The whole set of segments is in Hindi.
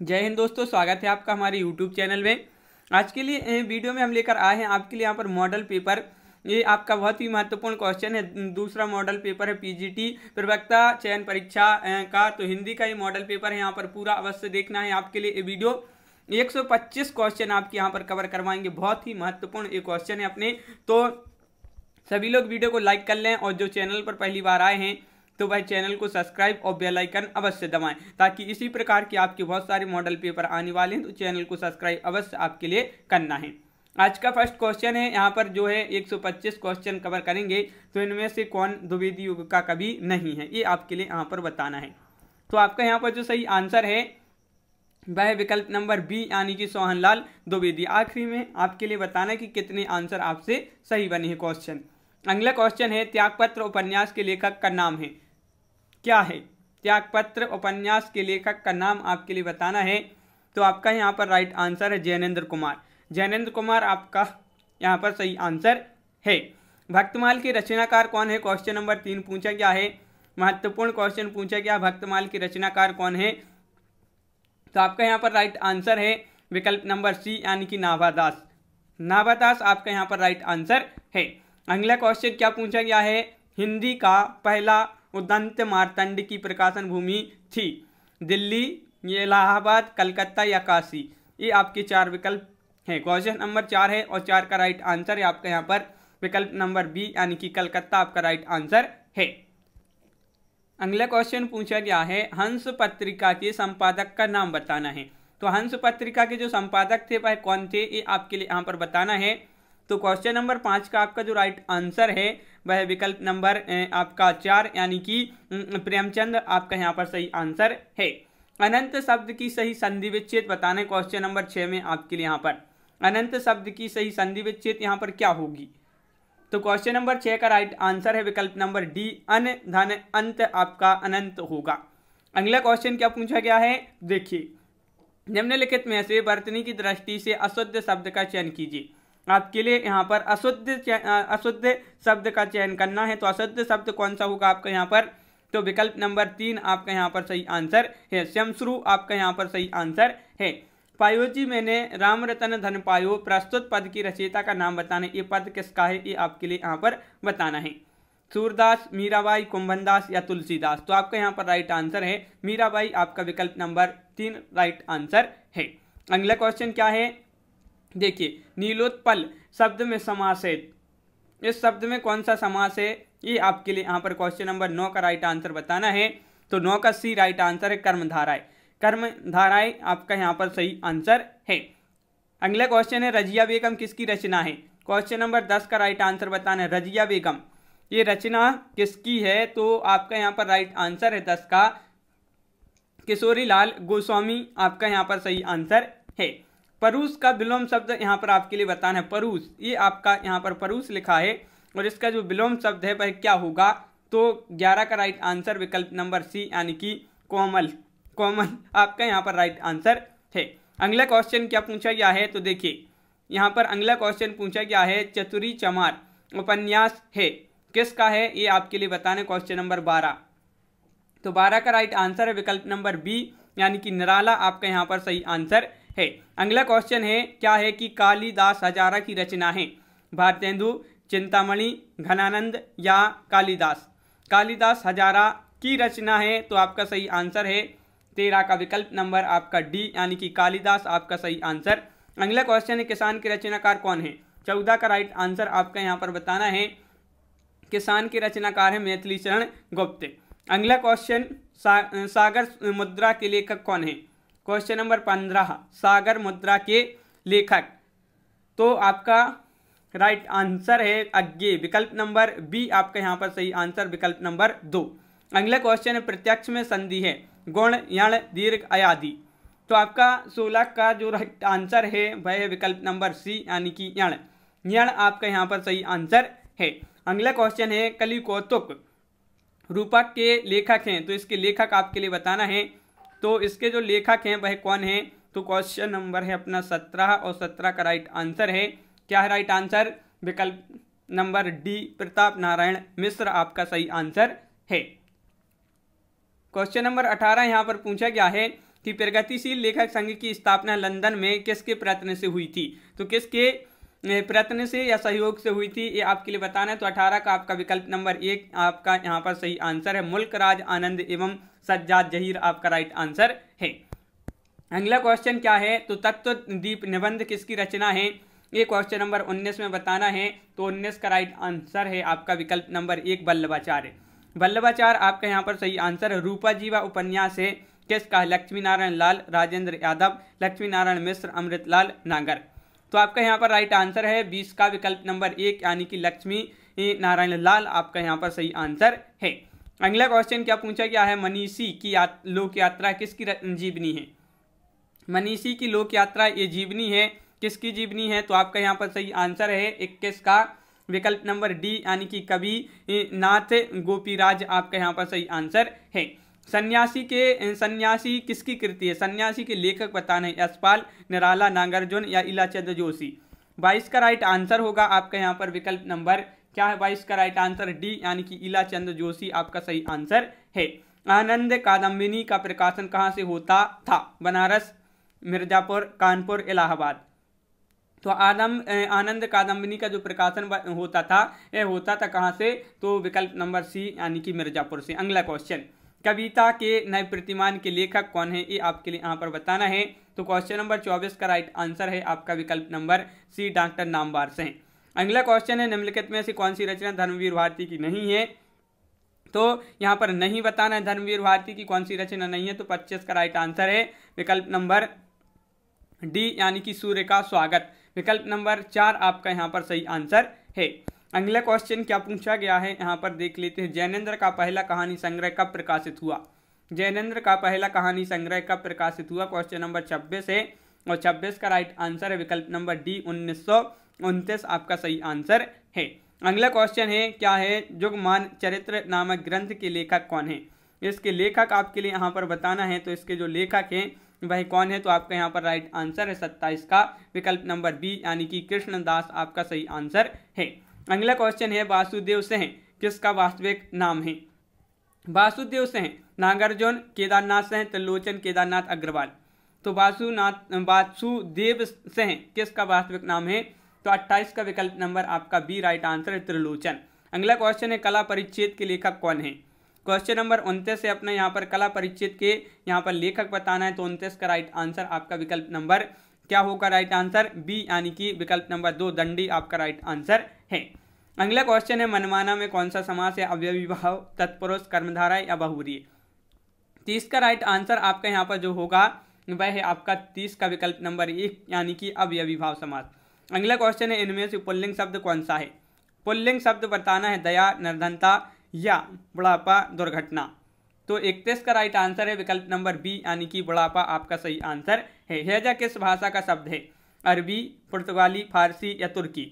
जय हिंद दोस्तों स्वागत है आपका हमारे यूट्यूब चैनल में आज के लिए वीडियो में हम लेकर आए हैं आपके लिए यहाँ पर मॉडल पेपर ये आपका बहुत ही महत्वपूर्ण क्वेश्चन है दूसरा मॉडल पेपर है पीजीटी प्रवक्ता चयन परीक्षा का तो हिंदी का ये मॉडल पेपर है यहाँ पर पूरा अवश्य देखना है आपके लिए ये वीडियो 125 क्वेश्चन आपके यहाँ पर कवर करवाएंगे बहुत ही महत्वपूर्ण ये क्वेश्चन है अपने तो सभी लोग वीडियो को लाइक कर लें और जो चैनल पर पहली बार आए हैं तो भाई चैनल को सब्सक्राइब और बेलाइकन अवश्य दबाएं ताकि इसी प्रकार के आपके बहुत सारे मॉडल पेपर आने वाले हैं तो चैनल को सब्सक्राइब अवश्य आपके लिए करना है आज का फर्स्ट क्वेश्चन है यहाँ पर जो है 125 क्वेश्चन कवर करेंगे तो इनमें से कौन द्विवेदी युग का कभी नहीं है ये आपके लिए यहाँ पर बताना है तो आपका यहाँ पर जो सही आंसर है वह विकल्प नंबर बी यानी कि सोहनलाल द्विवेदी आखिरी में आपके लिए बताना कि कितने आंसर आपसे सही बने हैं क्वेश्चन अगला क्वेश्चन है त्यागपत्र उपन्यास के लेखक का नाम है क्या है त्यागपत्र उपन्यास के लेखक का नाम आपके लिए बताना है तो आपका यहाँ पर राइट आंसर है जैनेन्द्र कुमार जैनेन्द्र कुमार आपका यहाँ पर सही आंसर है भक्तमाल के रचनाकार कौन है क्वेश्चन नंबर तीन पूछा गया है महत्वपूर्ण क्वेश्चन पूछा गया भक्तमाल के रचनाकार कौन है तो आपका यहाँ पर राइट आंसर है विकल्प नंबर सी यानी कि नाभादास नाभादास आपका यहाँ पर राइट आंसर है अगला क्वेश्चन क्या पूछा गया है हिंदी का पहला उदंत मारतंड की प्रकाशन भूमि थी दिल्ली ये इलाहाबाद कलकत्ता या काशी ये आपके चार विकल्प हैं क्वेश्चन नंबर चार है और चार का राइट आंसर है आपका यहाँ पर विकल्प नंबर बी यानी कि कलकत्ता आपका राइट आंसर है अगला क्वेश्चन पूछा गया है हंस पत्रिका के संपादक का नाम बताना है तो हंस पत्रिका के जो संपादक थे वह कौन थे ये आपके लिए यहाँ पर बताना है तो क्वेश्चन नंबर पाँच का आपका जो राइट आंसर है वह विकल्प नंबर आपका चार यानी कि प्रेमचंद आपका यहाँ पर सही आंसर है अनंत शब्द की सही संधि विच्छेद बताने क्वेश्चन नंबर छः में आपके लिए यहाँ पर अनंत शब्द की सही संधि विच्छेद यहाँ पर क्या होगी तो क्वेश्चन नंबर छः का राइट आंसर है विकल्प नंबर डी अन धन अंत आपका अनंत होगा अगला क्वेश्चन क्या पूछा गया है देखिए निम्नलिखित में से वर्तनी की दृष्टि से अशुद्ध शब्द का चयन कीजिए आपके लिए यहाँ पर अशुद्ध अशुद्ध शब्द का चयन करना है तो अशुद्ध शब्द कौन सा होगा आपका यहाँ पर तो विकल्प नंबर तीन आपका यहाँ पर सही आंसर है श्यमश्रु आपका यहाँ पर सही आंसर है जी मैंने राम रतन धन पायो प्रस्तुत पद की रचयिता का नाम बताना ये पद किसका है ये आपके लिए यहाँ पर बताना है सूरदास मीराबाई कुंभनदास या तुलसीदास तो आपका यहाँ पर राइट आंसर है मीराबाई आपका विकल्प नंबर तीन राइट आंसर है अगला क्वेश्चन क्या है देखिए नीलोत्पल शब्द में समास है इस शब्द में कौन सा समास है ये आपके लिए यहाँ पर क्वेश्चन नंबर नौ का राइट आंसर बताना है तो नौ का सी राइट आंसर है कर्मधाराएं कर्मधाराएं आपका यहाँ पर सही आंसर है अगला क्वेश्चन है रजिया बेगम किसकी रचना है क्वेश्चन नंबर दस का राइट आंसर बताना है रजिया बेगम ये रचना किसकी है तो आपका यहाँ पर राइट आंसर है दस का किशोरी लाल गोस्वामी आपका यहाँ पर सही आंसर है परूस का विलोम शब्द यहाँ पर आपके लिए बताना है परूस ये आपका यहाँ पर परूस लिखा है और इसका जो विलोम शब्द है वह क्या होगा तो ग्यारह का राइट आंसर विकल्प नंबर सी यानी कि कोमल कोमल आपका यहाँ पर राइट आंसर है अगला क्वेश्चन क्या पूछा गया है तो देखिए यहाँ पर अगला क्वेश्चन पूछा गया है चतुरी चमार उपन्यास है किसका है ये आपके लिए बताने क्वेश्चन नंबर बारह तो बारह का राइट आंसर है विकल्प नंबर बी यानी कि निराला आपका यहाँ पर सही आंसर है अगला क्वेश्चन है क्या है कि कालिदास हजारा की रचना है भारतेंदु चिंतामणि घनानंद या कालिदास कालिदास हजारा की रचना है तो आपका सही आंसर है तेरह का विकल्प नंबर आपका डी यानी कि कालिदास आपका सही आंसर अगला क्वेश्चन है किसान के रचनाकार कौन है चौदह का राइट आंसर आपका यहाँ पर बताना है किसान के रचनाकार है मैथिली चरण गुप्त अगला क्वेश्चन सा, सागर मुद्रा के लेखक कौन है क्वेश्चन नंबर पंद्रह सागर मुद्रा के लेखक तो आपका राइट आंसर है अज्ञे विकल्प नंबर बी आपका यहाँ पर सही आंसर विकल्प नंबर दो अगला क्वेश्चन है प्रत्यक्ष में संधि है गुण यण दीर्घ अयादि तो आपका सोलह का जो राइट आंसर है वह है विकल्प नंबर सी यानी कि यण यण आपका यहाँ पर सही आंसर है अगला क्वेश्चन है कली कौतुक रूपक के लेखक हैं तो इसके लेखक आपके लिए बताना है तो इसके जो लेखक हैं वह कौन है तो क्वेश्चन नंबर है अपना सत्रह और सत्रह का राइट आंसर है क्या है राइट आंसर विकल्प नंबर डी प्रताप नारायण मिश्र आपका सही आंसर है क्वेश्चन नंबर अठारह यहाँ पर पूछा गया है कि प्रगतिशील लेखक संघ की स्थापना लंदन में किसके प्रयत्न से हुई थी तो किसके प्रयत्न से या सहयोग से हुई थी ये आपके लिए बताना है तो अठारह का आपका विकल्प नंबर एक आपका यहाँ पर सही आंसर है मुल्क राज आनंद एवं सज्जाद जहीर आपका राइट आंसर है अगला क्वेश्चन क्या है तो तत्व दीप निबंध किसकी रचना है ये क्वेश्चन नंबर 19 में बताना है तो 19 का राइट आंसर है आपका विकल्प नंबर एक बल्लभाचार्य बल्लभाचार्य आपका यहाँ पर सही आंसर है रूपा जीवा उपन्यास है किसका लक्ष्मी नारायण लाल राजेंद्र यादव लक्ष्मी नारायण मिश्र अमृतलाल नागर तो आपका यहाँ पर राइट आंसर है बीस का विकल्प नंबर एक यानी कि लक्ष्मी नारायण लाल आपका यहाँ पर सही आंसर है अगला क्वेश्चन क्या पूछा गया है मनीषी की या, लोक यात्रा किसकी जीवनी है मनीषी की लोक यात्रा ये जीवनी है किसकी जीवनी है तो आपका यहाँ पर सही आंसर है इक्कीस का विकल्प नंबर डी यानी कि कवि नाथ गोपीराज आपका यहाँ पर सही आंसर है सन्यासी के सन्यासी किसकी कृति है सन्यासी के लेखक बताने यशपाल निराला नागार्जुन या इलाचंद्र जोशी बाईस का राइट आंसर होगा आपका यहाँ पर विकल्प नंबर क्या है भाई इसका राइट आंसर डी यानी कि इला चंद्र जोशी आपका सही आंसर है आनंद कादम्बिनी का प्रकाशन कहाँ से होता था बनारस मिर्जापुर कानपुर इलाहाबाद तो आदम आनंद कादम्बिनी का जो प्रकाशन होता था यह होता था कहाँ से तो विकल्प नंबर सी यानी कि मिर्जापुर से अगला क्वेश्चन कविता के नए प्रतिमान के लेखक कौन है ये आपके लिए यहाँ पर बताना है तो क्वेश्चन नंबर चौबीस का राइट आंसर है आपका विकल्प number C doctor Namvar Singh अगला क्वेश्चन है निम्नलिखित में से कौन सी रचना धर्मवीर भारती की नहीं है तो यहाँ पर नहीं बताना है धर्मवीर भारती की कौन सी रचना नहीं है तो पच्चीस का राइट आंसर है विकल्प नंबर डी यानी कि सूर्य का स्वागत विकल्प नंबर चार आपका यहाँ पर सही आंसर है अगला क्वेश्चन क्या पूछा गया है यहाँ पर देख लेते हैं जैनेन्द्र का पहला कहानी संग्रह कब प्रकाशित हुआ जैनेन्द्र का पहला कहानी संग्रह कब प्रकाशित हुआ क्वेश्चन नंबर छब्बीस है और छब्बीस का राइट आंसर है विकल्प नंबर डी उन्नीस उनतीस आपका सही आंसर है अगला क्वेश्चन है क्या है जुगमान चरित्र नामक ग्रंथ के लेखक कौन है इसके लेखक आपके लिए यहाँ पर बताना है तो इसके जो लेखक हैं वह कौन है तो आपका यहाँ पर राइट आंसर है सत्ताईस का विकल्प नंबर बी यानी कि कृष्णदास आपका सही आंसर है अगला क्वेश्चन है वासुदेव सिंह किसका वास्तविक नाम है वासुदेव सिंह नागार्जुन केदारनाथ सिंह त्रिलोचन केदारनाथ अग्रवाल तो वासुनाथ वासुदेव सिंह किसका वास्तविक नाम है तो अट्ठाईस का विकल्प नंबर आपका बी राइट आंसर है त्रिलोचन अगला क्वेश्चन है कला परिच्छेद के लेखक कौन है क्वेश्चन नंबर उनतीस है अपने यहाँ पर कला परिच्छेद के यहाँ पर लेखक बताना है तो उनतीस का राइट आंसर आपका विकल्प नंबर क्या होगा राइट आंसर बी यानी कि विकल्प नंबर दो दंडी आपका राइट आंसर है अगला क्वेश्चन है मनमाना में कौन सा समास है अव्यविभाव तत्पुरुष कर्मधारा या बहुरी तीस का राइट आंसर आपका यहाँ पर जो होगा वह है आपका तीस का विकल्प नंबर एक यानी कि अव्यविभाव समास अगला क्वेश्चन है इनमें से पुल्लिंग शब्द कौन सा है पुल्लिंग शब्द बताना है दया निर्धनता या बुढ़ापा दुर्घटना तो इकतीस का राइट आंसर है विकल्प नंबर बी यानी कि बुढ़ापा आपका सही आंसर है हेजा किस भाषा का शब्द है अरबी पुर्तगाली फारसी या तुर्की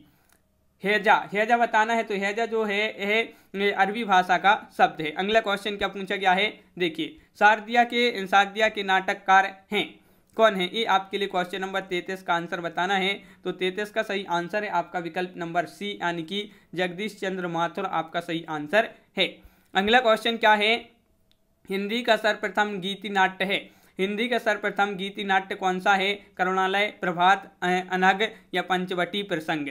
हेजा हेजा बताना है तो हेजा जो है यह अरबी भाषा का शब्द है अगला क्वेश्चन क्या पूछा गया है देखिए शारदिया के शारदिया के नाटककार हैं कौन है ये आपके लिए क्वेश्चन नंबर तैतीस का आंसर बताना है तो तैतीस का सही आंसर है आपका विकल्प नंबर सी यानी कि जगदीश चंद्र माथुर आपका सही आंसर है अगला क्वेश्चन क्या है हिंदी का सर्वप्रथम गीति नाट्य है हिंदी का सर्वप्रथम गीति नाट्य कौन सा है करुणालय प्रभात अनग या पंचवटी प्रसंग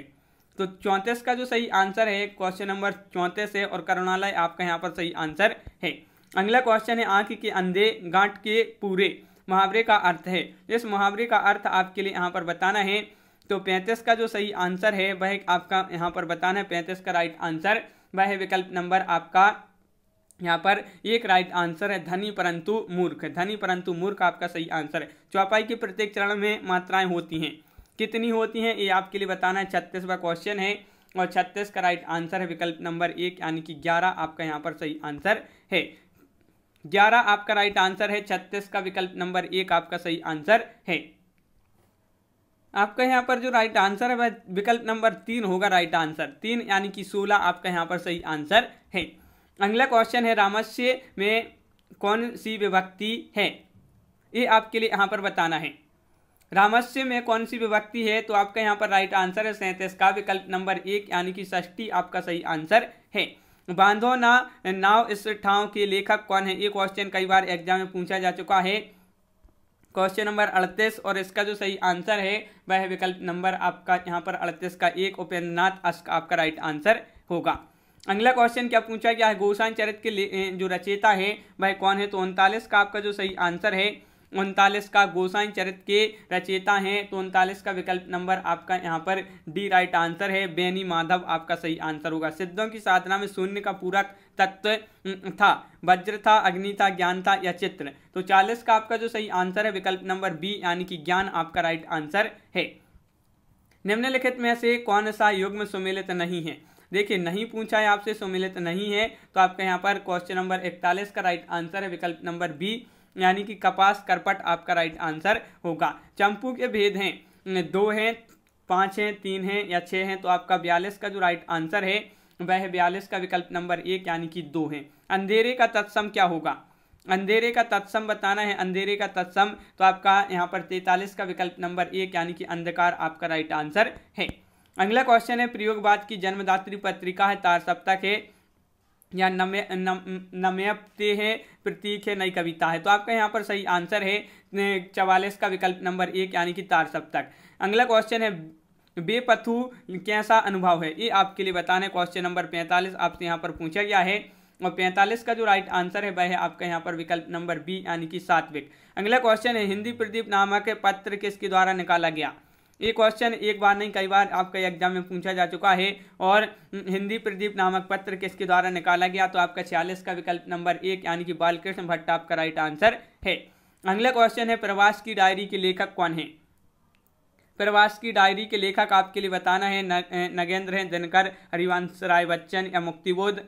तो चौंतीस का जो सही आंसर है क्वेश्चन नंबर चौंतीस है और करुणालय आपका यहाँ पर सही आंसर है अगला क्वेश्चन है आंख के अंधे गांठ के पूरे मुहावरे का अर्थ है इस मुहावरे का अर्थ आपके लिए यहाँ पर बताना है तो पैंतीस का जो सही आंसर है वह आपका यहाँ पर बताना है पैंतीस का राइट आंसर वह विकल्प नंबर आपका यहाँ पर एक राइट आंसर है धनी परंतु मूर्ख धनी परंतु मूर्ख आपका सही आंसर है चौपाई के प्रत्येक चरण में मात्राएं होती हैं कितनी होती हैं ये आपके लिए बताना है छत्तीसवा क्वेश्चन है और छत्तीस का राइट आंसर है विकल्प नंबर एक यानी कि ग्यारह आपका यहाँ पर सही आंसर है ग्यारह आपका राइट आंसर है छत्तीस का विकल्प नंबर एक आपका सही आंसर है आपका यहाँ पर जो राइट आंसर है वह विकल्प नंबर तीन होगा राइट आंसर तीन यानी कि सोलह आपका यहाँ पर सही आंसर है अगला क्वेश्चन है रामस्य में कौन सी विभक्ति है ये आपके लिए यहाँ पर बताना है रामस्य में कौन सी विभक्ति है तो आपका यहाँ पर राइट आंसर है सैंतीस का विकल्प नंबर एक यानी कि षष्टी आपका सही आंसर है बांधो ना नाव इस ठाव के लेखक कौन है ये क्वेश्चन कई बार एग्जाम में पूछा जा चुका है क्वेश्चन नंबर अड़तीस और इसका जो सही आंसर है वह है विकल्प नंबर आपका यहाँ पर अड़तीस का एक उपेंद्रनाथ अस्क आपका राइट आंसर होगा अगला क्वेश्चन क्या पूछा गया है गोसान चरित के जो रचेता है वह कौन है तो उनतालीस का आपका जो सही आंसर है उनतालीस का गोसाई चरित के रचेता हैं तो उनतालीस का विकल्प नंबर आपका यहाँ पर डी राइट आंसर है बेनी माधव आपका सही आंसर होगा सिद्धों की साधना में शून्य का पूरक तत्व था वज्र था अग्नि था ज्ञान था या चित्र तो चालीस का आपका जो सही आंसर है विकल्प नंबर बी यानी कि ज्ञान आपका राइट आंसर है निम्नलिखित में से कौन सा युग्म सुमेलित नहीं है देखिए नहीं पूछा है आपसे सुमिलित नहीं है तो आपका यहाँ पर क्वेश्चन नंबर इकतालीस का राइट आंसर है विकल्प नंबर बी यानी कि कपास करपट आपका राइट आंसर होगा चंपू के भेद हैं दो हैं पाँच हैं तीन हैं या छः हैं तो आपका बयालीस का जो राइट आंसर है वह बयालीस का विकल्प नंबर एक यानी कि दो है अंधेरे का तत्सम क्या होगा अंधेरे का तत्सम बताना है अंधेरे का तत्सम तो आपका यहाँ पर तैतालीस का विकल्प नंबर एक यानी कि अंधकार आपका राइट आंसर है अगला क्वेश्चन है प्रयोगवाद की जन्मदात्री पत्रिका है तार सप्तक है या नमे नम नमयप्ते है प्रतीक है नई कविता है तो आपका यहाँ पर सही आंसर है चवालीस का विकल्प नंबर एक यानी कि तार सप्तक अगला क्वेश्चन है बेपथु कैसा अनुभव है ये आपके लिए बताना है क्वेश्चन नंबर पैंतालीस आपसे यहाँ पर पूछा गया है और पैंतालीस का जो राइट आंसर है वह है आपका यहाँ पर विकल्प नंबर बी यानी कि सात्विक अगला क्वेश्चन है हिंदी प्रदीप नामक पत्र किसके द्वारा निकाला गया ये क्वेश्चन एक बार नहीं कई बार आपके एग्जाम में पूछा जा चुका है और हिंदी प्रदीप नामक पत्र किसके द्वारा निकाला गया तो आपका छियालीस का विकल्प नंबर एक यानी कि बालकृष्ण भट्ट आपका राइट आंसर है अगला क्वेश्चन है प्रवास की डायरी के लेखक कौन है प्रवास की डायरी के लेखक आपके लिए बताना है नगेंद्र हैं दिनकर हरिवंश राय बच्चन या मुक्तिबोध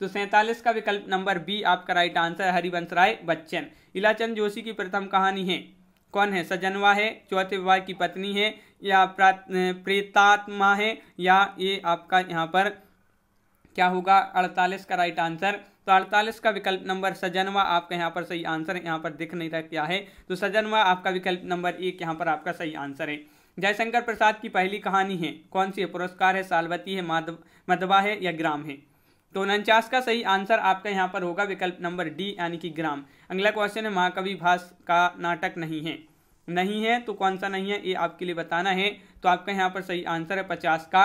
तो सैंतालीस का विकल्प नंबर बी आपका राइट आंसर हरिवंश राय बच्चन इलाचंद जोशी की प्रथम कहानी है कौन है सजनवा है चौथे विवाह की पत्नी है या प्रेतात्मा है या ये आपका यहाँ पर क्या होगा अड़तालीस का राइट आंसर तो अड़तालीस का विकल्प नंबर सजनवा आपका यहाँ पर सही आंसर है यहाँ पर दिख नहीं रहा क्या है तो सजनवा आपका विकल्प नंबर एक यहाँ पर आपका सही आंसर है जयशंकर प्रसाद की पहली कहानी है कौन सी है पुरस्कार है सालवती है मधवा है या ग्राम है तो उनचास का सही आंसर आपका यहाँ पर होगा विकल्प नंबर डी यानी कि ग्राम अगला क्वेश्चन है महाकवि भाष का नाटक नहीं है नहीं है तो कौन सा नहीं है ये आपके लिए बताना है तो आपका यहाँ पर सही आंसर है पचास का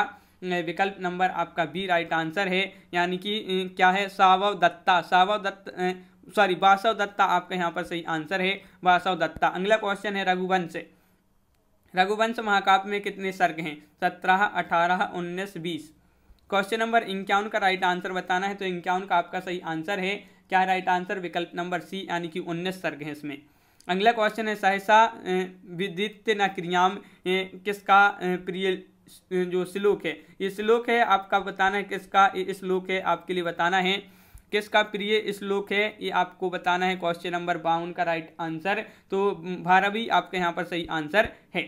विकल्प नंबर आपका बी राइट आंसर है यानी कि क्या है सावव दत्ता सावव दत्त सॉरी बासव दत्ता आपका यहाँ पर सही आंसर है बासव दत्ता अगला क्वेश्चन है रघुवंश रघुवंश महाकाव्य में कितने सर्ग हैं सत्रह अठारह उन्नीस बीस क्वेश्चन नंबर इक्यावन का राइट आंसर बताना है तो इक्यावन का आपका सही आंसर है क्या राइट आंसर विकल्प नंबर सी यानी कि उन्नीस सर्ग हैं इसमें अगला क्वेश्चन है सहसा विदित्य न क्रियाम किसका प्रिय जो श्लोक है ये श्लोक है आपका बताना है किसका श्लोक है आपके लिए बताना है किसका प्रिय श्लोक है ये आपको बताना है क्वेश्चन नंबर बावन का राइट आंसर तो भारवी आपके यहाँ पर सही आंसर है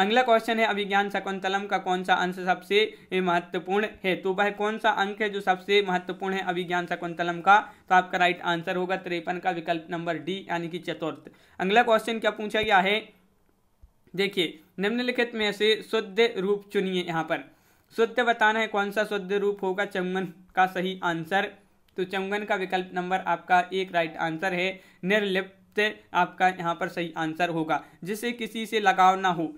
अगला क्वेश्चन है अभिज्ञान शकुंतलम का कौन सा अंश सबसे महत्वपूर्ण है तो वह कौन सा अंक है जो सबसे महत्वपूर्ण है अभिज्ञान शकुंतलम का तो आपका राइट आंसर होगा त्रेपन का विकल्प नंबर डी यानी कि चतुर्थ अगला क्वेश्चन क्या पूछा गया है देखिए निम्नलिखित में से शुद्ध रूप चुनिए यहाँ पर शुद्ध बताना है कौन सा शुद्ध रूप होगा चमगन का सही आंसर तो चमगन का विकल्प नंबर आपका एक राइट आंसर है निर्लिप्त आपका यहाँ पर सही आंसर होगा जिसे किसी से लगाव ना हो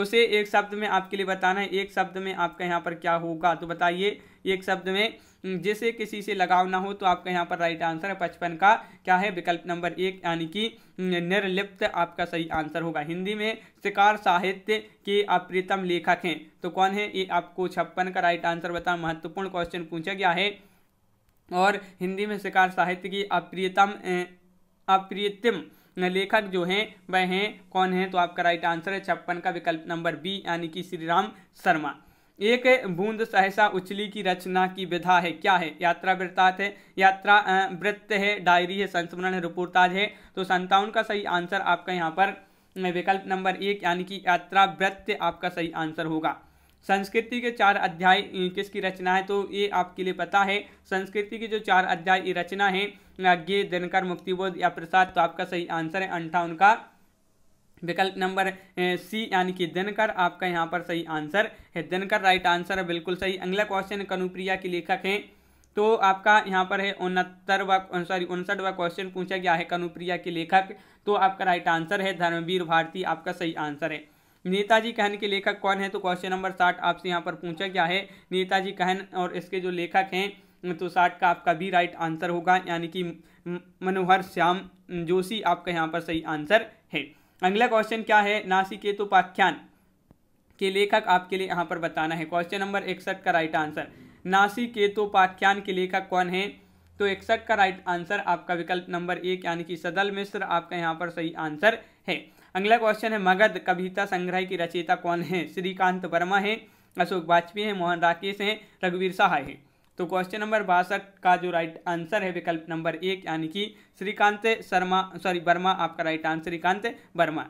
उसे एक शब्द में आपके लिए बताना है एक शब्द में आपका यहाँ पर क्या होगा तो बताइए एक शब्द में जैसे किसी से लगाव ना हो तो आपका यहाँ पर राइट आंसर है पचपन का क्या है विकल्प नंबर एक यानी कि निर्लिप्त आपका सही आंसर होगा हिंदी में शिकार साहित्य के अप्रीतम लेखक हैं तो कौन है ये आपको छप्पन का राइट आंसर बताना महत्वपूर्ण क्वेश्चन पूछा गया है और हिंदी में शिकार साहित्य की अप्रियतम अप्रियतम लेखक जो हैं वह हैं कौन हैं तो आपका राइट आंसर है छप्पन का विकल्प नंबर बी यानी कि श्री राम शर्मा एक बूंद सहसा उछली की रचना की विधा है क्या है यात्रा वृत्तात है यात्रा वृत्त है डायरी है संस्मरण है रिपोर्टाज है तो संतावन का सही आंसर आपका यहाँ पर विकल्प नंबर एक यानी कि यात्रा वृत्त आपका सही आंसर होगा संस्कृति के चार अध्याय किसकी रचना है तो ये आपके लिए पता है संस्कृति की जो चार अध्याय ये रचना है ज्ञ दिनकर मुक्तिबोध या प्रसाद तो आपका सही आंसर है अंठावन का विकल्प नंबर सी यानी कि दिनकर आपका यहाँ पर सही आंसर है दिनकर राइट आंसर है बिल्कुल सही अगला क्वेश्चन कनुप्रिया के लेखक हैं तो आपका यहाँ पर है उनहत्तरवा सॉरी उनसठवा क्वेश्चन पूछा गया है कनुप्रिया के लेखक तो आपका राइट आंसर है धर्मवीर भारती आपका सही आंसर है नेताजी कहन के लेखक कौन है तो क्वेश्चन नंबर साठ आपसे यहाँ पर पूछा गया है नेताजी कहन और इसके जो लेखक हैं तो साठ का आपका भी राइट आंसर होगा यानी कि मनोहर श्याम जोशी आपका यहाँ पर सही आंसर है अगला क्वेश्चन क्या है उपाख्यान के लेखक आपके लिए यहाँ पर बताना है क्वेश्चन नंबर इकसठ का राइट आंसर उपाख्यान के लेखक कौन है तो इकसठ का राइट आंसर आपका विकल्प नंबर एक यानी कि सदल मिश्र आपका यहाँ पर सही आंसर है अगला क्वेश्चन है मगध कविता संग्रह की रचयिता कौन है श्रीकांत वर्मा है अशोक वाजपेयी हैं मोहन राकेश हैं रघुवीर शाह है तो क्वेश्चन नंबर बासठ का जो राइट आंसर है विकल्प नंबर एक यानी कि श्रीकांत शर्मा सॉरी वर्मा आपका राइट आंसर श्रीकांत वर्मा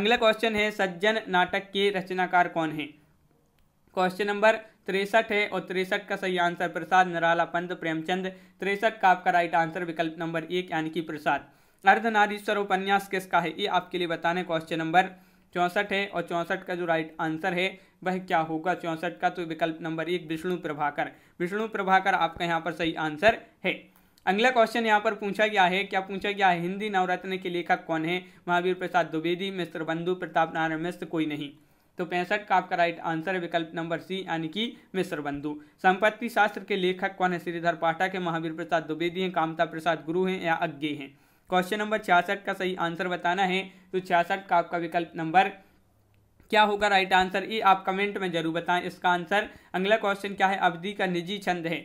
अगला क्वेश्चन है सज्जन नाटक के रचनाकार कौन है क्वेश्चन नंबर तिरसठ है और तिरसठ का सही आंसर प्रसाद निराला पंत प्रेमचंद तिरसठ का आपका राइट आंसर विकल्प नंबर एक यानी कि प्रसाद अर्धनारीश्वर उपन्यास किसका है ये आपके लिए बताने क्वेश्चन नंबर चौंसठ है और चौंसठ का जो राइट आंसर है वह क्या होगा चौंसठ का तो विकल्प नंबर एक विष्णु प्रभाकर विष्णु प्रभाकर आपका यहाँ पर सही आंसर है अगला क्वेश्चन यहाँ पर पूछा गया है क्या पूछा गया है हिंदी नवरत्न के लेखक कौन है महावीर प्रसाद द्विवेदी मिस्त्र बंधु प्रताप नारायण मिश्र कोई नहीं तो पैंसठ का आपका राइट आंसर है विकल्प नंबर सी यानी कि मिश्र बंधु संपत्ति शास्त्र के लेखक कौन है श्रीधर पाठक है महावीर प्रसाद द्विवेदी हैं कामता प्रसाद गुरु हैं या अज्ञे हैं क्वेश्चन नंबर छियासठ का सही आंसर बताना है तो छियासठ का आपका विकल्प नंबर क्या होगा राइट आंसर ये आप कमेंट में जरूर बताएं इसका आंसर अगला क्वेश्चन क्या है अवधि का निजी छंद है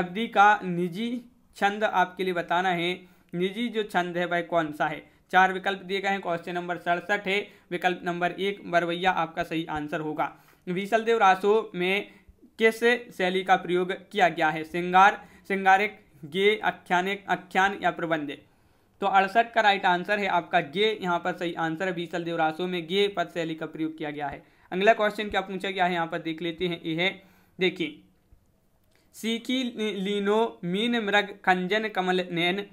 अवधि का निजी छंद आपके लिए बताना है निजी जो छंद है वह कौन सा है चार विकल्प दिए गए हैं क्वेश्चन नंबर सड़सठ है विकल्प नंबर एक बरवैया आपका सही आंसर होगा विशलदेव रासो में किस शैली का प्रयोग किया गया है श्रृंगार श्रृंगारिक गे आख्यानिक आख्यान या प्रबंध तो अड़सठ का राइट आंसर है आपका गे यहाँ पर सही आंसर है बीसल देवरासो में गे पद शैली e का प्रयोग किया गया है अगला क्वेश्चन क्या पूछा गया है यहाँ पर देख लेते हैं यह है देखिए सीकी लीनो मीन मृग खंजन कमल नैन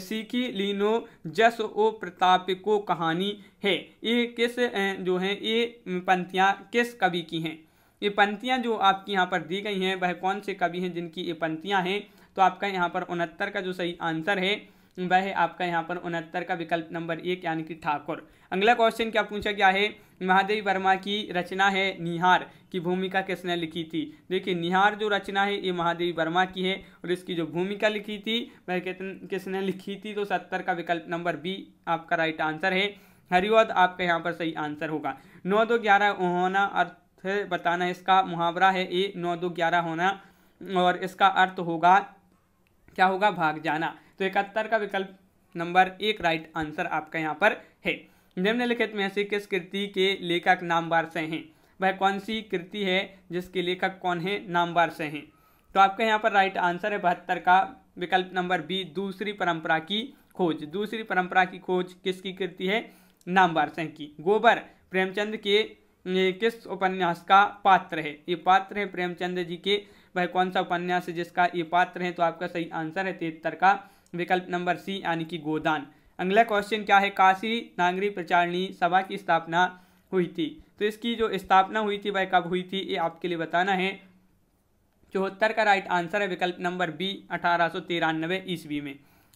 सीकी लीनो जस ओ प्रताप को कहानी है ये किस जो है ये पंक्तियाँ किस कवि की हैं ये पंक्तियाँ जो आपकी यहाँ पर दी गई हैं वह कौन से कवि हैं जिनकी ये पंक्तियाँ हैं तो आपका यहाँ पर उनहत्तर का जो सही आंसर है वह है आपका यहाँ पर उनहत्तर का विकल्प नंबर एक यानी कि ठाकुर अगला क्वेश्चन क्या पूछा गया है महादेव वर्मा की रचना है निहार की भूमिका किसने लिखी थी देखिए निहार जो रचना है ये महादेव वर्मा की है और इसकी जो भूमिका लिखी थी वह किसने लिखी थी तो सत्तर का विकल्प नंबर बी आपका राइट आंसर है हरिवध आपका यहाँ पर सही आंसर होगा नौ दो ग्यारह होना अर्थ बताना इसका मुहावरा है ये नौ दो ग्यारह होना और इसका अर्थ होगा क्या होगा भाग जाना तो इकहत्तर का विकल्प नंबर एक राइट आंसर आपका यहाँ पर है निम्नलिखित में से किस कृति के लेखक नामवार से हैं वह कौन सी कृति है जिसके लेखक कौन है नामवार से हैं तो आपका यहाँ पर राइट आंसर है बहत्तर का विकल्प नंबर बी दूसरी परंपरा की खोज दूसरी परंपरा की खोज किसकी कृति है नामवार से की गोबर प्रेमचंद के किस उपन्यास का पात्र है ये पात्र है प्रेमचंद जी के वह कौन सा उपन्यास है जिसका ये पात्र है तो आपका सही आंसर है तिहत्तर का विकल्प नंबर सी यानी कि गोदान अगला क्वेश्चन क्या है काशी नागरी प्रचारणी सभा की स्थापना हुई थी तो इसकी जो स्थापना हुई थी वह कब हुई थी ये आपके लिए बताना है चौहत्तर का राइट आंसर है विकल्प नंबर बी अठारह सौ ईस्वी में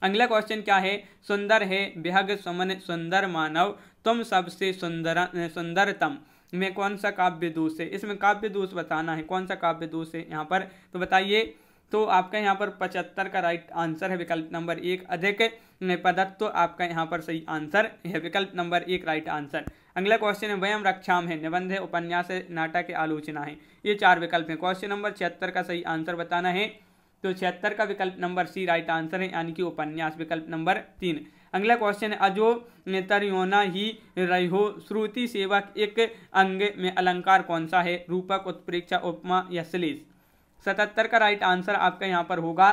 अगला क्वेश्चन क्या है सुंदर है बेहग समन सुंदर मानव तुम सबसे सुंदर सुंदरतम में कौन सा काव्य दोष है इसमें काव्य दोष बताना है कौन सा काव्य दोष है यहाँ पर तो बताइए तो आपका यहाँ पर पचहत्तर का राइट आंसर है विकल्प नंबर एक अधिक पदत्व तो आपका यहाँ पर सही आंसर है विकल्प नंबर एक राइट आंसर अगला क्वेश्चन है वयम रक्षाम है निबंध है उपन्यास है नाटक आलोचना है ये चार विकल्प हैं क्वेश्चन नंबर छिहत्तर का सही आंसर बताना है तो छिहत्तर का विकल्प नंबर सी राइट आंसर है यानी कि उपन्यास विकल्प नंबर तीन अगला क्वेश्चन है अजो तरयोना ही रहो श्रुति सेवक एक अंग में अलंकार कौन सा है रूपक उत्प्रेक्षा उपमा या श्लेष सतहत्तर का राइट आंसर आपका यहाँ पर होगा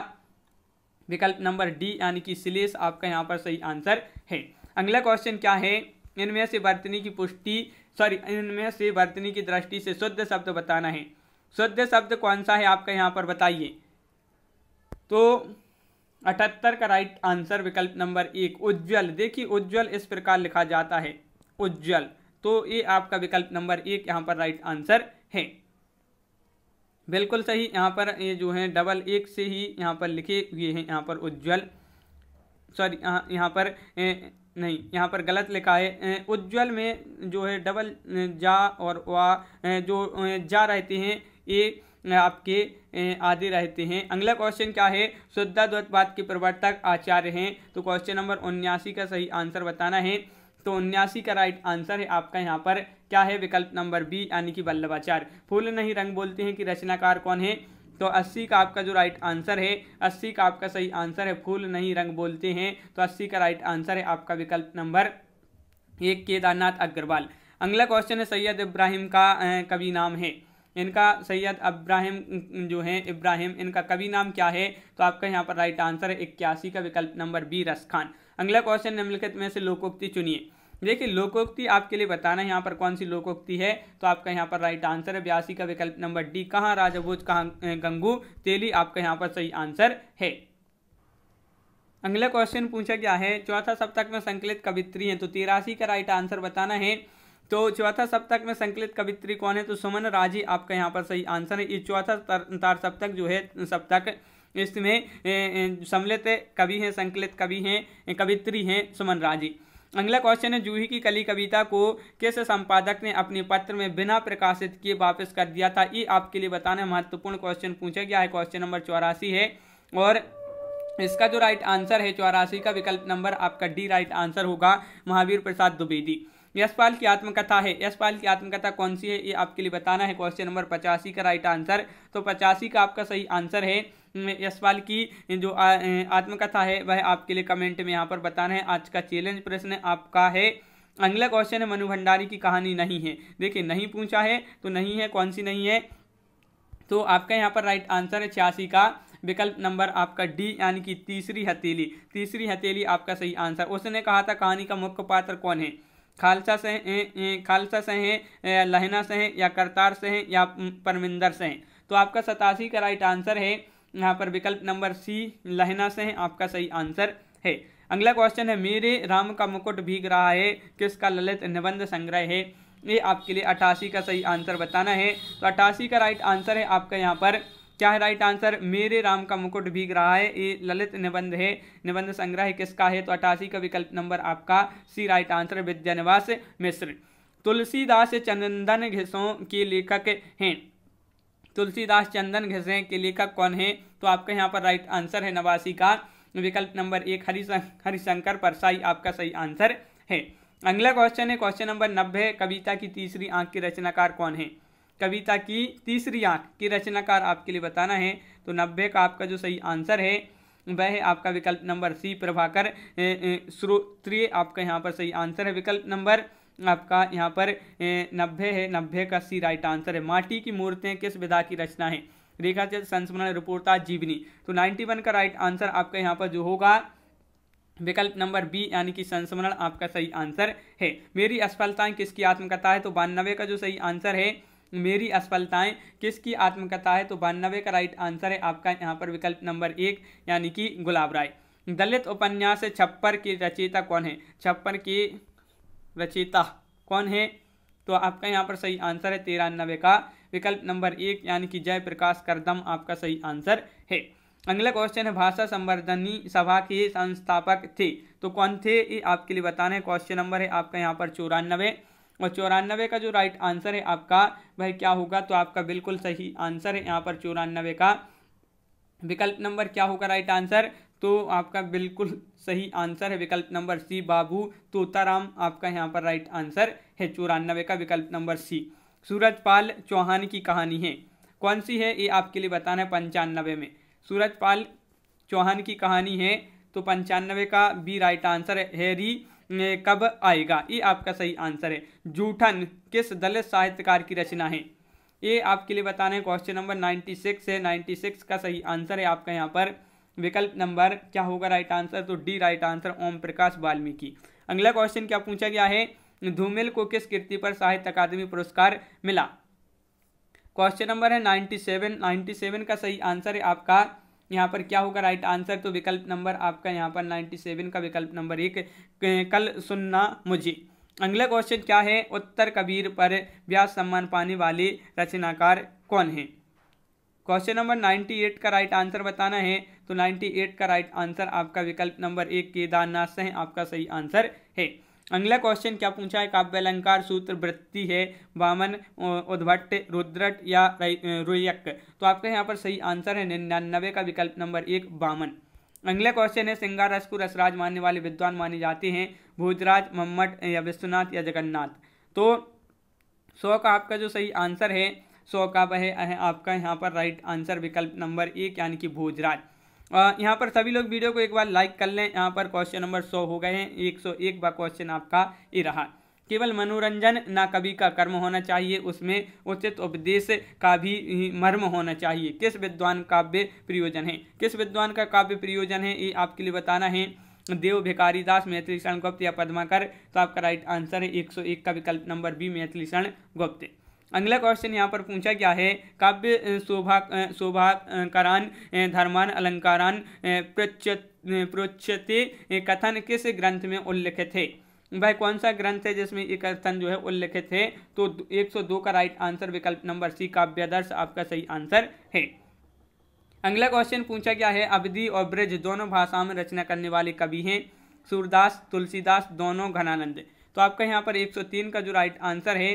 विकल्प नंबर डी यानी कि सिलेस आपका यहाँ पर सही आंसर है अगला क्वेश्चन क्या है इनमें से वर्तनी की पुष्टि सॉरी इनमें से वर्तनी की दृष्टि से शुद्ध शब्द बताना है शुद्ध शब्द कौन सा है आपका यहाँ पर बताइए तो अठहत्तर का राइट आंसर विकल्प नंबर एक उज्जवल देखिए उज्जवल इस प्रकार लिखा जाता है उज्जवल तो ये आपका विकल्प नंबर एक यहाँ पर राइट आंसर है बिल्कुल सही यहाँ पर ये जो है डबल एक से ही यहाँ पर लिखे हुए हैं यहाँ पर उज्जवल सॉरी यहाँ यहाँ पर ए, नहीं यहाँ पर गलत लिखा है उज्जवल में जो है डबल जा और वा जो जा रहते हैं ये आपके आदि रहते हैं अगला क्वेश्चन क्या है शुद्धा द्वैतवाद के प्रवर्तक आचार्य हैं तो क्वेश्चन नंबर उन्यासी का सही आंसर बताना है तो उन्यासी का राइट आंसर है आपका यहाँ पर क्या है विकल्प नंबर बी यानी कि वल्लभाचार्य फूल नहीं रंग बोलते हैं कि रचनाकार कौन है तो 80 का आपका जो राइट आंसर है 80 का आपका सही आंसर है फूल नहीं रंग बोलते हैं तो 80 का राइट आंसर है आपका विकल्प नंबर एक केदारनाथ अग्रवाल अगला क्वेश्चन है सैयद इब्राहिम का कवि नाम है इनका सैयद इब्राहिम जो है इब्राहिम इनका कवि नाम क्या है तो आपका यहाँ पर राइट आंसर है इक्यासी का विकल्प नंबर बी रस खान अगला क्वेश्चन निम्नलिखित में से लोकोक्ति चुनिए देखिए लोकोक्ति आपके लिए बताना है यहाँ पर कौन सी लोकोक्ति है तो आपका यहाँ पर राइट आंसर है बयासी का विकल्प नंबर डी कहाँ राजभोज कहाँ गंगू तेली आपका यहाँ पर सही आंसर है अगला क्वेश्चन पूछा गया है चौथा सप्तक में संकलित कवित्री है तो तिरासी का राइट आंसर बताना है तो चौथा सप्तक में संकलित कवित्री कौन है तो सुमन राजी आपका यहाँ पर सही आंसर है ये चौथा तार सप्तक जो है सप्तक इसमें सम्मिलित कवि हैं संकलित कवि हैं कवित्री हैं सुमन राजी अगला क्वेश्चन है जूही की कली कविता को किस संपादक ने अपने पत्र में बिना प्रकाशित किए वापस कर दिया था ये आपके लिए बताना महत्वपूर्ण क्वेश्चन पूछा गया है क्वेश्चन नंबर चौरासी है और इसका जो राइट आंसर है चौरासी का विकल्प नंबर आपका डी राइट आंसर होगा महावीर प्रसाद द्विवेदी यशपाल की आत्मकथा है यशपाल की आत्मकथा कौन सी है ये आपके लिए बताना है क्वेश्चन नंबर पचासी का राइट आंसर तो पचासी का आपका सही आंसर है यशपाल की जो आत्मकथा है वह आपके लिए कमेंट में यहाँ पर बताना है आज का चैलेंज प्रश्न आपका है अगला क्वेश्चन है मनु भंडारी की कहानी नहीं है देखिए नहीं पूछा है तो नहीं है कौन सी नहीं है तो आपका यहाँ पर राइट आंसर है छियासी का विकल्प नंबर आपका डी यानी कि तीसरी हथेली तीसरी हथेली आपका सही आंसर उसने कहा था कहानी का मुख्य पात्र कौन है खालसा से हैं खालसा से हैं लहना से हैं या करतार से हैं या परमिंदर से हैं तो आपका सतासी का राइट आंसर है यहाँ पर विकल्प नंबर सी लहना से है आपका सही आंसर है अगला क्वेश्चन है मेरे राम का मुकुट भीग रहा है किसका ललित निबंध संग्रह है ये आपके लिए अट्ठासी का सही आंसर बताना है तो अट्ठासी का राइट आंसर है आपका यहाँ पर क्या है राइट आंसर मेरे राम का मुकुट भीग रहा है ये ललित निबंध है निबंध संग्रह किसका है तो अठासी का विकल्प नंबर आपका C right answer Vidyaniwas Mishra Tulsidas चंदन घिसों के लेखक हैं तुलसीदास चंदन घसे के लेखक कौन है तो आपका यहाँ पर राइट आंसर है नवासी का विकल्प नंबर एक हरिशं, हरिशंकर परसाई आपका सही आंसर है अगला क्वेश्चन है क्वेश्चन नंबर नब्बे कविता की तीसरी आंख के रचनाकार कौन है कविता की तीसरी आंख की रचनाकार आपके लिए बताना है तो नब्बे का आपका जो सही आंसर है वह है आपका विकल्प नंबर सी प्रभाकर श्रोत्रिय आपका यहाँ पर सही आंसर है विकल्प नंबर आपका यहाँ पर नब्बे है नब्बे का सी राइट आंसर है माटी की मूर्तें किस विधा की रचना है रेखा चित्र संस्मरण रिपोर्टा जीवनी तो 91 का राइट आंसर आपका यहाँ पर जो होगा विकल्प नंबर बी यानी कि संस्मरण आपका सही आंसर है मेरी असफलताएं किसकी आत्मकथा है तो बानवे का जो सही आंसर है मेरी असफलताएं किसकी आत्मकथा है तो बानवे का राइट आंसर है आपका यहाँ पर विकल्प नंबर एक यानी कि गुलाब राय दलित उपन्यास छप्पर की रचयिता कौन है छप्पर की रचयिता कौन है तो आपका यहाँ पर सही आंसर है तिरानबे का विकल्प नंबर एक यानी कि जयप्रकाश करदम आपका सही आंसर है अगला क्वेश्चन है भाषा संवर्धनी सभा के संस्थापक थे तो कौन थे ये आपके लिए बताना है क्वेश्चन नंबर है आपका यहाँ पर चौरानबे और चौरानबे का जो राइट आंसर है आपका वह क्या होगा तो आपका बिल्कुल सही आंसर है यहाँ पर चौरानबे का विकल्प नंबर क्या होगा राइट आंसर तो आपका बिल्कुल सही आंसर है विकल्प नंबर सी बाबू तोताराम आपका यहाँ पर राइट आंसर है चौरानबे का विकल्प नंबर सी सूरजपाल चौहान की कहानी है कौन सी है ये आपके लिए बताना है पंचानबे में सूरजपाल चौहान की कहानी है तो पंचानबे का बी राइट आंसर है हैरी कब आएगा ये आपका सही आंसर है जूठन किस दलित साहित्यकार की रचना है ये आपके लिए बताना है क्वेश्चन नंबर नाइन्टी सिक्स है नाइन्टी सिक्स का सही आंसर है आपका यहाँ पर विकल्प नंबर क्या होगा राइट आंसर तो D right answer Om Prakash Valmiki अगला क्वेश्चन क्या पूछा गया है धूमिल को किस कृति पर साहित्य अकादमी पुरस्कार मिला क्वेश्चन नंबर है नाइन्टी सेवन नाइन्टी सेवन का सही आंसर है आपका यहाँ पर क्या होगा राइट आंसर तो विकल्प नंबर आपका यहाँ पर नाइन्टी सेवन का विकल्प नंबर एक कल सुनना मुझे अगला क्वेश्चन क्या है उत्तर कबीर पर व्यास सम्मान पाने वाले रचनाकार कौन है क्वेश्चन नंबर नाइन्टी एट का राइट आंसर बताना है तो 98 का राइट आंसर आपका विकल्प नंबर एक केदारनाथ से आपका सही आंसर है अगला क्वेश्चन क्या पूछा है काव्य अलंकार सूत्र वृत्ति है वामन उद्भट्ट रुद्रट या रुयक तो आपका यहाँ पर सही आंसर है निन्यानबे का विकल्प नंबर एक वामन अगला क्वेश्चन है सिंगार रस को रसराज मानने वाले विद्वान माने जाते हैं भोजराज मम्मट या विश्वनाथ या जगन्नाथ तो सौ का आपका जो सही आंसर है सौ का वह आपका यहाँ पर राइट आंसर विकल्प नंबर एक यानी कि भोजराज यहाँ पर सभी लोग वीडियो को एक बार लाइक कर लें यहाँ पर क्वेश्चन नंबर सौ हो गए हैं एक सौ एक बार क्वेश्चन आपका ये रहा केवल मनोरंजन ना कवि का कर्म होना चाहिए उसमें उचित उपदेश का भी मर्म होना चाहिए किस विद्वान काव्य प्रयोजन है किस विद्वान का काव्य प्रयोजन है ये आपके लिए बताना है देव भिकारी दास मैथिली शरण गुप्त या पद्माकर तो आपका राइट आंसर है 101 का विकल्प नंबर बी मैथिली शरण गुप्त अगला क्वेश्चन यहाँ पर पूछा गया है काव्य शोभा शोभाकरान धर्मान अलंकारान प्रोच्यत प्रोच्यते कथन किस ग्रंथ में उल्लिखित है भाई कौन सा ग्रंथ है जिसमें ये कथन जो है उल्लिखित है तो 102 का राइट आंसर विकल्प नंबर सी काव्यदर्श आपका सही आंसर है अगला क्वेश्चन पूछा गया है अवधि और ब्रज दोनों भाषाओं में रचना करने वाले कवि हैं सूरदास तुलसीदास दोनों घनानंद तो आपका यहाँ पर 103 का जो राइट आंसर है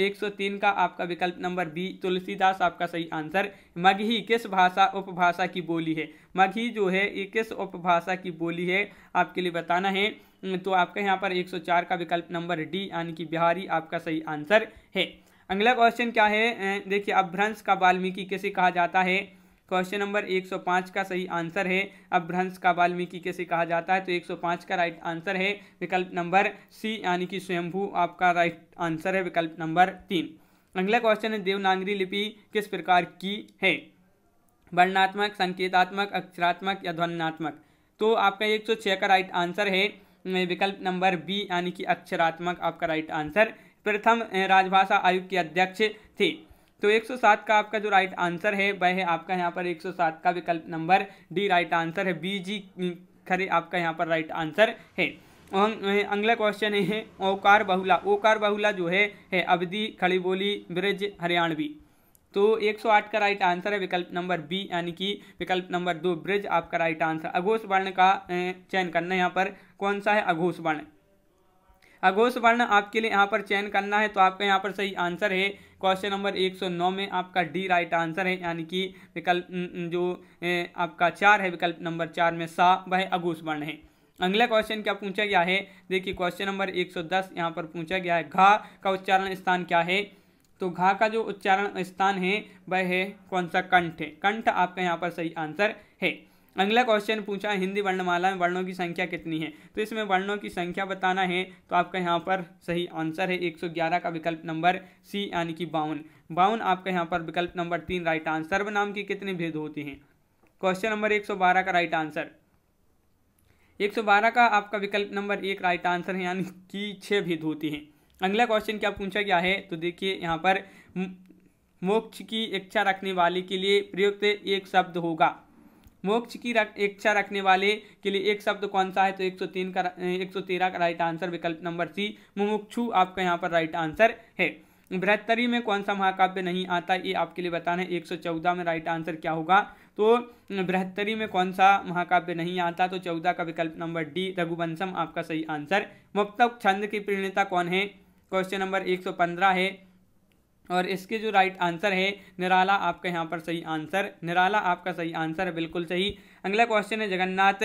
103 का आपका विकल्प नंबर बी तुलसीदास आपका सही आंसर मगही किस भाषा उपभाषा की बोली है मगही जो है ये किस उपभाषा की बोली है आपके लिए बताना है तो आपका यहाँ पर 104 का विकल्प नंबर डी यानी कि बिहारी आपका सही आंसर है अगला क्वेश्चन क्या है देखिए अभ्रंश का वाल्मीकि किसे कहा जाता है क्वेश्चन नंबर 105 का सही आंसर है अब भ्रंश का वाल्मीकि कैसे कहा जाता है तो 105 का राइट आंसर है विकल्प नंबर सी यानी कि स्वयंभू आपका राइट आंसर है विकल्प नंबर तीन अगला क्वेश्चन है देवनागरी लिपि किस प्रकार की है वर्णात्मक संकेतात्मक अक्षरात्मक या ध्वनात्मक तो आपका एक सौ का राइट आंसर है विकल्प नंबर बी यानी कि अक्षरात्मक आपका राइट आंसर प्रथम राजभाषा आयोग के अध्यक्ष थे तो 107 का आपका जो राइट आंसर है वह है आपका यहाँ पर 107 का विकल्प नंबर डी राइट आंसर है बी जी हम्म, खरे आपका यहाँ पर राइट आंसर है अगला क्वेश्चन है ओकार बहुला ओकार बहुला जो है है अवधि खड़ी बोली ब्रिज हरियाणवी तो 108 का राइट आंसर है विकल्प नंबर बी यानी कि विकल्प नंबर दो ब्रिज आपका राइट आंसर अघोष वर्ण का चयन करना है यहाँ पर कौन सा है अघोष वर्ण अघोष वर्ण आपके लिए यहाँ पर चयन करना है तो आपका यहाँ पर सही आंसर है क्वेश्चन नंबर 109 में आपका डी राइट आंसर है यानी कि विकल्प जो आपका चार है विकल्प नंबर चार में सा वह अगुस वर्ण है अगला क्वेश्चन क्या पूछा गया है देखिए क्वेश्चन नंबर 110 यहाँ पर पूछा गया है घा का उच्चारण स्थान क्या है तो घा का जो उच्चारण स्थान है वह है कौन सा कंठ है कंठ आपका यहाँ पर सही आंसर है अगला क्वेश्चन पूछा हिंदी वर्णमाला में वर्णों की संख्या कितनी है तो इसमें वर्णों की संख्या बताना है तो आपका यहाँ पर सही आंसर है 111 का विकल्प नंबर सी यानी कि बावन बावन आपका यहाँ पर विकल्प नंबर तीन राइट आंसर सर्वनाम की कितने भेद होते हैं क्वेश्चन नंबर 112 का राइट आंसर 112 का आपका विकल्प नंबर एक राइट आंसर है यानी कि छः भेद होती हैं अगला क्वेश्चन क्या पूछा गया है तो देखिए यहाँ पर मोक्ष की इच्छा रखने वाले के लिए प्रयुक्त एक शब्द होगा मोक्ष की इच्छा रखने वाले के लिए एक शब्द कौन सा है तो 103 का 113 का राइट आंसर विकल्प नंबर सी मुमुक्षु आपका यहाँ पर राइट आंसर है बृहत्तरी में कौन सा महाकाव्य नहीं आता ये आपके लिए बताना है एक सौ चौदह में राइट आंसर क्या होगा तो बृहत्तरी में कौन सा महाकाव्य नहीं आता तो चौदह का विकल्प नंबर डी रघुवंशम आपका सही आंसर मुक्तक छंद की प्रीणता कौन है क्वेश्चन नंबर एक सौ पंद्रह है और इसके जो राइट आंसर है निराला आपका यहाँ पर सही आंसर निराला आपका सही आंसर है बिल्कुल सही अगला क्वेश्चन है जगन्नाथ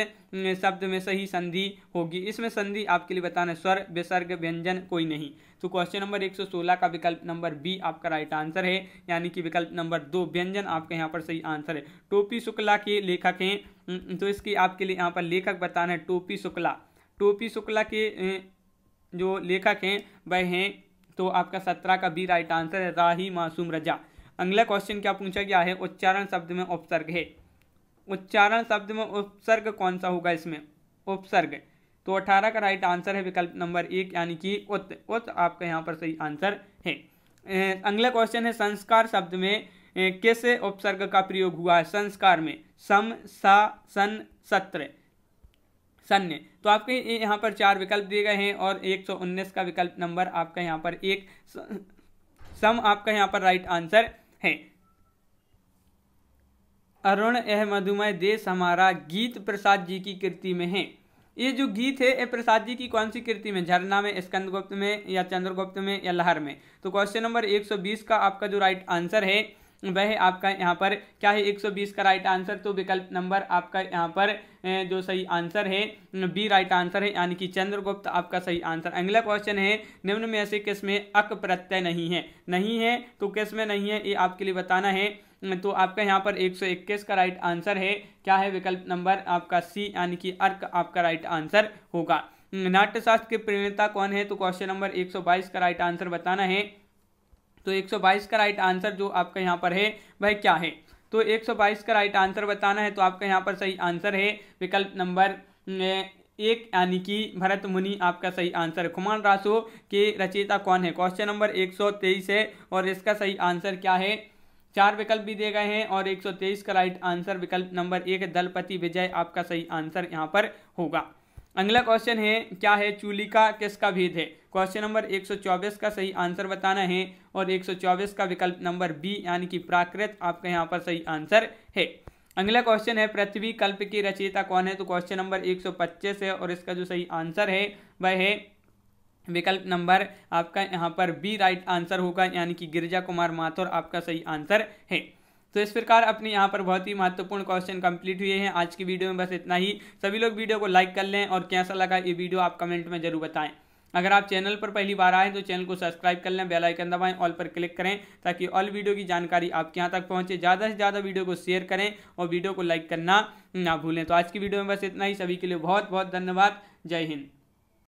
शब्द में सही संधि होगी इसमें संधि आपके लिए बताना स्वर विसर्ग व्यंजन कोई नहीं तो क्वेश्चन नंबर 116 का विकल्प नंबर बी आपका राइट आंसर है यानी कि विकल्प नंबर दो व्यंजन आपके यहाँ पर सही आंसर है टोपी शुक्ला के लेखक हैं तो इसकी आपके लिए यहाँ पर लेखक बताना है टोपी शुक्ला टोपी शुक्ला के जो लेखक हैं वह हैं तो आपका सत्रह का बी राइट आंसर है राही मासूम रजा अगला क्वेश्चन क्या पूछा गया है उच्चारण शब्द में उपसर्ग है उच्चारण शब्द में उपसर्ग कौन सा होगा इसमें उपसर्ग तो अठारह का राइट आंसर है विकल्प नंबर एक यानी कि उत्त उत आपका यहाँ पर सही आंसर है अगला क्वेश्चन है संस्कार शब्द में किस उपसर्ग का प्रयोग हुआ है संस्कार में सम सा सन सत्र सन्य तो आपके यहाँ पर चार विकल्प दिए गए हैं और उन्नीस का विकल्प नंबर आपका यहाँ पर एक सम आपका यहाँ पर राइट आंसर है अरुण यह मधुमय देश हमारा गीत प्रसाद जी की कृति में है ये जो गीत है प्रसाद जी की कौन सी कृति में झरना में स्कंदगुप्त में या चंद्रगुप्त में या लहर में तो क्वेश्चन नंबर 120 का आपका जो राइट आंसर है वह आपका यहाँ पर क्या है 120 का राइट आंसर तो विकल्प नंबर आपका यहाँ पर जो सही आंसर है बी राइट आंसर है यानी कि चंद्रगुप्त आपका सही आंसर अगला क्वेश्चन है निम्न में से किस में अक प्रत्यय नहीं है नहीं है तो किस में नहीं है ये आपके लिए बताना है तो आपका यहाँ पर 121 का राइट आंसर है क्या है विकल्प नंबर आपका सी यानी कि अर्क आपका राइट आंसर होगा नाट्यशास्त्र के प्रणेता कौन है तो क्वेश्चन नंबर 122 का राइट आंसर बताना है तो 122 का राइट आंसर जो आपका यहाँ पर है वह क्या है तो 122 का राइट आंसर बताना है तो आपका यहाँ पर सही आंसर है विकल्प नंबर एक यानी कि भरत मुनि आपका सही आंसर है कुमार रासो के रचयिता कौन है क्वेश्चन नंबर 123 है और इसका सही आंसर क्या है चार विकल्प भी दिए गए हैं और 123 का राइट आंसर विकल्प नंबर एक दलपति विजय आपका सही आंसर यहाँ पर होगा अगला क्वेश्चन है क्या है चूलिका किसका भेद है क्वेश्चन नंबर 124 का सही आंसर बताना है और 124 का विकल्प नंबर बी यानी कि प्राकृत आपका यहाँ पर सही आंसर है अगला क्वेश्चन है पृथ्वी कल्प की रचयिता कौन है तो क्वेश्चन नंबर 125 है और इसका जो सही आंसर है वह है विकल्प नंबर आपका यहाँ पर बी राइट आंसर होगा यानी कि गिरिजा कुमार माथुर आपका सही आंसर है तो इस प्रकार अपने यहाँ पर बहुत ही महत्वपूर्ण क्वेश्चन कंप्लीट हुए हैं आज की वीडियो में बस इतना ही सभी लोग वीडियो को लाइक कर लें और कैसा लगा ये वीडियो आप कमेंट में जरूर बताएं अगर आप चैनल पर पहली बार आए तो चैनल को सब्सक्राइब कर लें बेल आइकन दबाएं ऑल पर क्लिक करें ताकि ऑल वीडियो की जानकारी आपके यहाँ तक पहुँचे ज़्यादा से ज़्यादा वीडियो को शेयर करें और वीडियो को लाइक करना ना भूलें तो आज की वीडियो में बस इतना ही सभी के लिए बहुत बहुत धन्यवाद जय हिंद